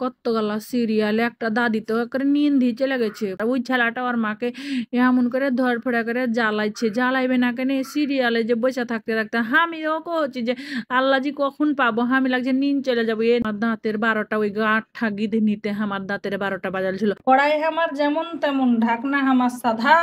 কতগুলা সিরিয়াল একটা দাদি তো করে নিন্দি চলে গেছে ওই ছেলাটা ওর মাকে এমন করে ধরফড়া করে জ্বালাইছে জ্বালাইবে না কেন সিরিয়ালে যে বসে থাকতে থাকতে আমিও কছি যে জি কখন পাবো আমি লাগছে নিন চলে যাবো এ আমার দাঁতের বারোটা ওই গাঠা গিধে নিতে আমার দাঁতের বারোটা বাজাল ছিল কড়াই আমার যেমন তেমন ঢাকনা আমার সাধা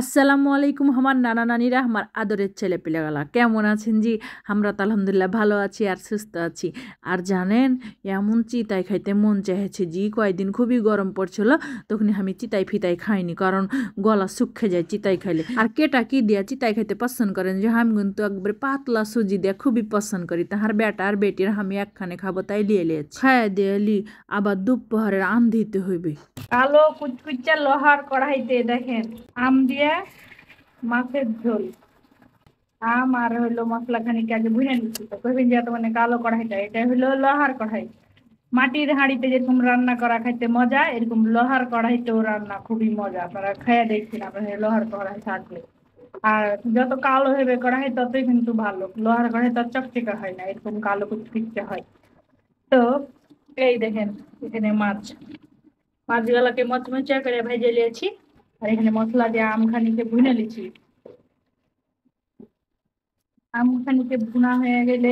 আসসালামু আলাইকুম আমার নানা নানিরা আমার আদরের ছেলে পিলাগালা কেমন আছেন জি আমরা তো আলহামদুলিল্লাহ ভালো আছি আর সুস্থ আছি আর জানেন এমন চিতাই খাইতে মন চেয়েছে জি কয়েকদিন খুবই গরম পড়ছিল তখন আমি চিতাই ফিতাই খাইনি কারণ গলা সুক্ষে যায় চিতাই খাইলে আর কেটা কি দিয়া চিতাই খাইতে পছন্দ করেন যে আমি কিন্তু একবারে পাতলা সুজি দিয়া খুবই পছন্দ করি তাহার বেটা আর বেটির আমি একখানে খাবো তাই লিয়ে লিয়েছি খায় দিয়ে আবার দুপুরের দিতে হইবে কালো কুচকুচা লোহার কড়াইতে দেখেন আম দিয়া মাছের ঝোল আম আর হইলো মশলা খানিক আগে ভুনে নিচ্ছি তো কইবেন যে মানে কালো কড়াইটা এটা হইলো লোহার কড়াই মাটির হাঁড়িতে যেরকম রান্না করা খাইতে মজা এরকম লোহার কড়াইতেও রান্না খুবই মজা আপনারা খাইয়া দেখছেন আপনারা লোহার কড়াই থাকলে আর যত কালো হবে কড়াই ততই কিন্তু ভালো লোহার কড়াই তো চকচকে হয় না এরকম কালো কুচকুচে হয় তো এই দেখেন এখানে মাছ মাছগুলাকে মচমচা করে ভেজে নিয়েছি আর এখানে মশলা দিয়ে আমখানিকে ভুনে লিছি আমখানিকে ভুনা হয়ে গেলে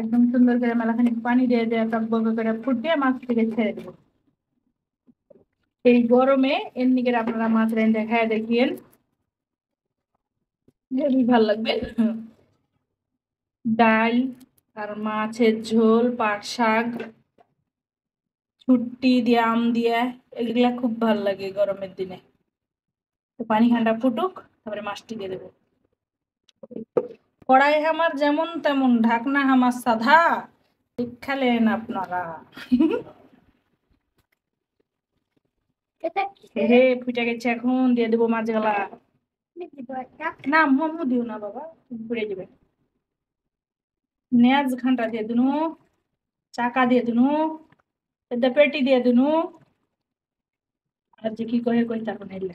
একদম সুন্দর করে মেলাখানি পানি দিয়ে দিয়ে টকবক করে ফুটিয়ে মাছ থেকে ছেড়ে দেবো এই গরমে এমনি করে আপনারা মাছ রেঞ্জে দেখায় দেখিয়েন হেভি ভাল লাগবে ডাল আর মাছের ঝোল পাট শাক ছুট্টি দিয়ে আম দিয়ে এগুলা খুব ভাল লাগে গরমের দিনে পানি ঘানটা ফুটুক তারপরে মাছটি দিয়ে দেবো কড়াই আমার যেমন তেমন ঢাকনা আমার সাধা দেখালেন আপনারা হে ফুটে গেছে এখন দিয়ে দেবো মাছগুলা না মোমো দিও না বাবা ঘুরে যাবে নেয়াজ ঘান্টা দিয়ে দিনু চাকা দিয়ে দিনু পেটি দিয়ে দিনু আর যে কি কহে কই তারপর নিলে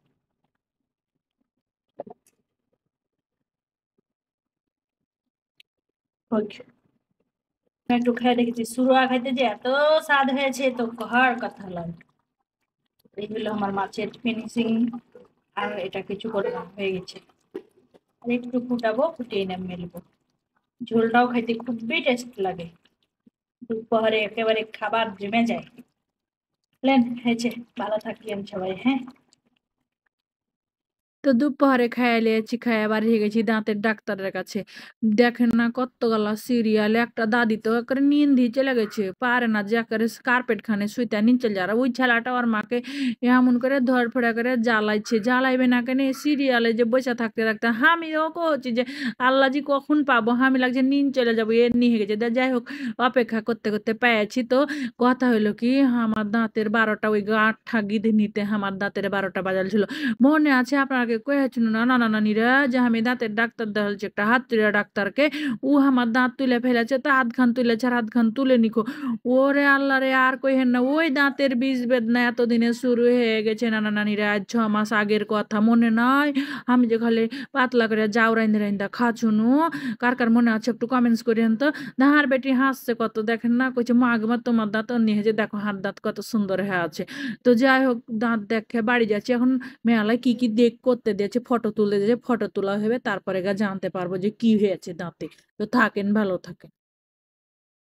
একটু খেয়ে দেখেছি শুরুয়া খাইতে যে এত স্বাদ হয়েছে তো কহার কথা লাগে এই হলো আমার মাছের ফিনিশিং আর এটা কিছু করলাম হয়ে গেছে আর একটু ফুটাবো ফুটিয়ে নাম মেলবো ঝোলটাও খাইতে খুবই টেস্ট লাগে দুপহরে একেবারে খাবার জমে যায় প্ল্যান হয়েছে ভালো থাকলেন সবাই হ্যাঁ তো দুপুরে খাইয়া লিয়েছি খাইয়া বাড়ি গেছি দাঁতের ডাক্তারের কাছে দেখেন না গলা সিরিয়াল একটা দাদি তো একরে দিয়ে চলে গেছে পারে না যে একরে কার্পেট খানে শুইতে নিচে যারা ওই ছেলাটা ওর মাকে এমন করে ধরফড়া করে জ্বালাইছে জ্বালাইবে না কেন সিরিয়ালে যে বসে থাকতে থাকতে আমিও কছি যে জি কখন পাবো আমি লাগছে নিন চলে যাবো এর নিয়ে গেছে যাই হোক অপেক্ষা করতে করতে পেয়েছি তো কথা হলো কি আমার দাঁতের বারোটা ওই গাঁটা গিধে নিতে আমার দাঁতের বারোটা বাজাল ছিল মনে আছে আপনার আগে কয়েছিল না নানা নানিরা যে আমি দাঁতের ডাক্তার দেখাচ্ছি একটা তুলে ডাক্তারকে ও আমার দাঁত তুলে ফেলেছে তা হাত খান তুলেছে আর হাত খান তুলে নিখো ওরে আল্লাহ রে আর কইহেন না ওই দাঁতের বীজ বেদনা এতদিনে শুরু হয়ে গেছে নানা নানিরা আজ ছ মাস আগের কথা মনে নাই আমি যে খালি পাতলা করে যাও রাইন্দা রাইন্দা খাচুনু কার কার মনে আছে একটু কমেন্টস করেন তো দাঁড় বেটি হাসছে কত দেখেন না কইছে মা আগমা তোমার দাঁত অন্য যে দেখো হাত দাঁত কত সুন্দর হয়ে আছে তো যাই হোক দাঁত দেখে বাড়ি যাচ্ছে এখন মেলায় কি কি দেখ করতে দিয়েছে ফটো তুলে দিয়েছে ফটো তোলা হবে তারপরে গা জানতে পারবো যে কি হয়েছে দাঁতে তো থাকেন ভালো থাকেন